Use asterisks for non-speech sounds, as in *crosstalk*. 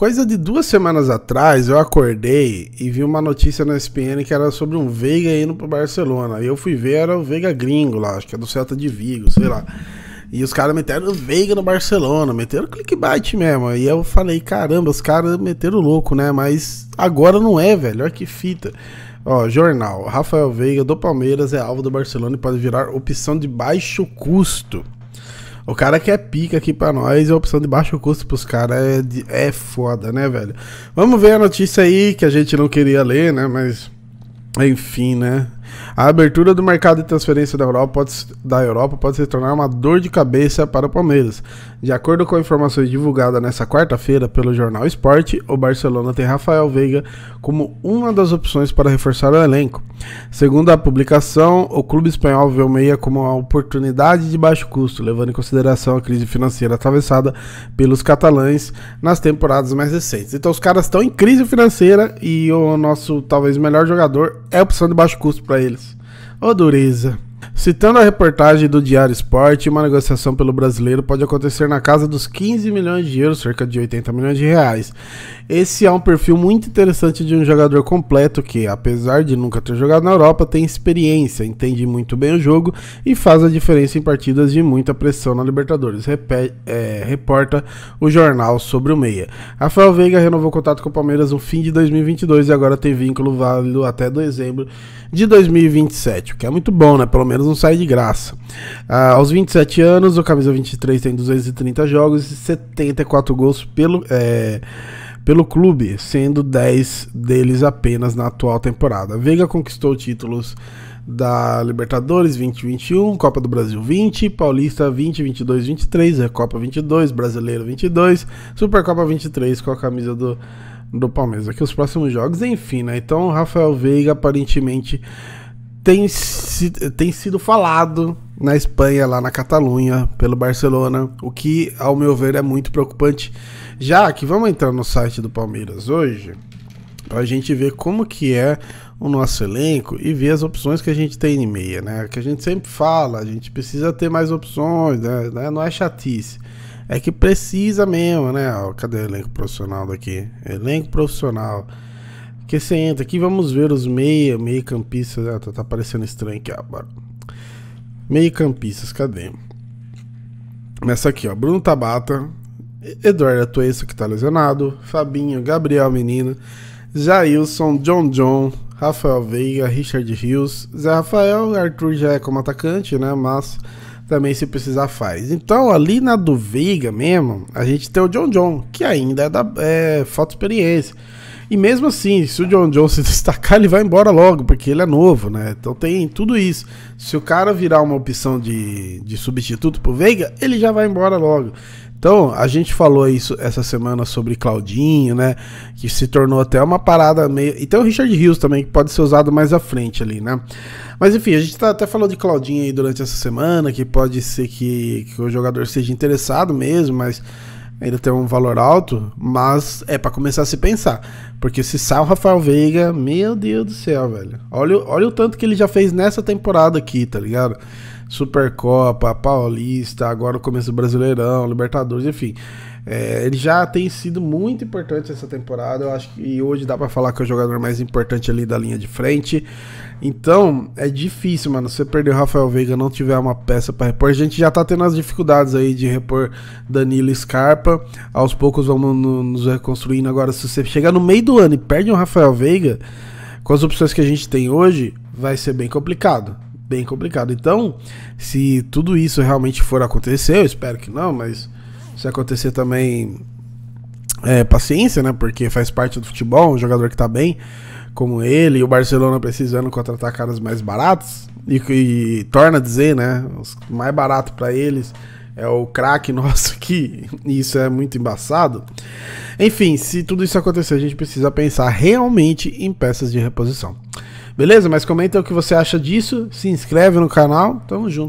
Coisa de duas semanas atrás, eu acordei e vi uma notícia na ESPN que era sobre um Veiga indo pro Barcelona. E eu fui ver, era o Veiga gringo lá, acho que é do Celta de Vigo, sei lá. E os caras meteram o Veiga no Barcelona, meteram clickbait mesmo. E eu falei, caramba, os caras meteram louco, né? Mas agora não é, velho, olha que fita. Ó, jornal, Rafael Veiga do Palmeiras é alvo do Barcelona e pode virar opção de baixo custo. O cara que é pica aqui pra nós, é a opção de baixo custo pros caras é, é foda, né, velho? Vamos ver a notícia aí que a gente não queria ler, né? Mas. Enfim, né? A abertura do mercado de transferência da Europa, pode, da Europa pode se tornar uma dor de cabeça para o Palmeiras. De acordo com informações divulgadas nesta quarta-feira pelo jornal Esporte. o Barcelona tem Rafael Veiga como uma das opções para reforçar o elenco. Segundo a publicação, o clube espanhol vê o Meia como uma oportunidade de baixo custo, levando em consideração a crise financeira atravessada pelos catalães nas temporadas mais recentes. Então os caras estão em crise financeira e o nosso talvez melhor jogador é opção de baixo custo para eles. Ô oh, dureza. Citando a reportagem do Diário Esporte, uma negociação pelo brasileiro pode acontecer na casa dos 15 milhões de euros, cerca de 80 milhões de reais. Esse é um perfil muito interessante de um jogador completo que, apesar de nunca ter jogado na Europa, tem experiência, entende muito bem o jogo e faz a diferença em partidas de muita pressão na Libertadores, repete, é, reporta o jornal sobre o Meia. Rafael Veiga renovou contato com o Palmeiras no fim de 2022 e agora tem vínculo válido até dezembro de 2027, o que é muito bom, né? Pelo menos não sai de graça. Ah, aos 27 anos, o Camisa 23 tem 230 jogos e 74 gols pelo, é, pelo clube, sendo 10 deles apenas na atual temporada. Veiga conquistou títulos da Libertadores 2021, Copa do Brasil 20, Paulista 20, 22, 23, Copa 22, Brasileiro 22, Supercopa 23 com a camisa do, do Palmeiras. Aqui os próximos jogos, enfim, né? Então, Rafael Veiga aparentemente tem, tem sido falado na Espanha, lá na Catalunha, pelo Barcelona, o que, ao meu ver, é muito preocupante. Já que vamos entrar no site do Palmeiras hoje, para a gente ver como que é o nosso elenco e ver as opções que a gente tem em meia, né? Que a gente sempre fala, a gente precisa ter mais opções, né? né? Não é chatice. É que precisa mesmo, né? Cadê o elenco profissional daqui? Elenco profissional. Que você entra aqui, vamos ver os meia, meia campistas. Ah, tá, tá parecendo estranho aqui, agora bora. Meia campistas, cadê? Nessa aqui, ó, Bruno Tabata, Eduardo Atuesta, que tá lesionado, Fabinho, Gabriel Menino, Jailson, John John, Rafael Veiga, Richard Rios, Zé Rafael, Arthur já é como atacante, né, mas também se precisar faz. Então, ali na do Veiga mesmo, a gente tem o John John, que ainda é, da, é falta experiência. E mesmo assim, se o John Jones se *laughs* destacar, ele vai embora logo, porque ele é novo, né? Então tem tudo isso. Se o cara virar uma opção de, de substituto pro Veiga, ele já vai embora logo. Então, a gente falou isso essa semana sobre Claudinho, né? Que se tornou até uma parada meio. E tem o Richard Rios também, que pode ser usado mais à frente ali, né? Mas enfim, a gente tá, até falou de Claudinho aí durante essa semana, que pode ser que, que o jogador seja interessado mesmo, mas ainda tem um valor alto, mas é para começar a se pensar. Porque se sai o Rafael Veiga, meu Deus do céu, velho. Olha, olha o tanto que ele já fez nessa temporada aqui, tá ligado? Supercopa, Paulista, agora o começo do Brasileirão, Libertadores, enfim. É, ele já tem sido muito importante essa temporada. Eu acho que hoje dá para falar que é o jogador mais importante ali da linha de frente. Então, é difícil, mano. você perder o Rafael Veiga não tiver uma peça para repor, a gente já tá tendo as dificuldades aí de repor Danilo Scarpa. Aos poucos vamos nos reconstruindo. Agora, se você chegar no meio do ano e perde o Rafael Veiga, com as opções que a gente tem hoje, vai ser bem complicado bem complicado. Então, se tudo isso realmente for acontecer, eu espero que não, mas se acontecer também, é, paciência, né? Porque faz parte do futebol, um jogador que tá bem, como ele, e o Barcelona precisando contratar caras mais baratos, e, e torna a dizer, né? O mais barato para eles é o craque *laughs* nosso aqui, e isso é muito embaçado. Enfim, se tudo isso acontecer, a gente precisa pensar realmente em peças de reposição. Beleza? Mas comenta o que você acha disso, se inscreve no canal, tamo junto.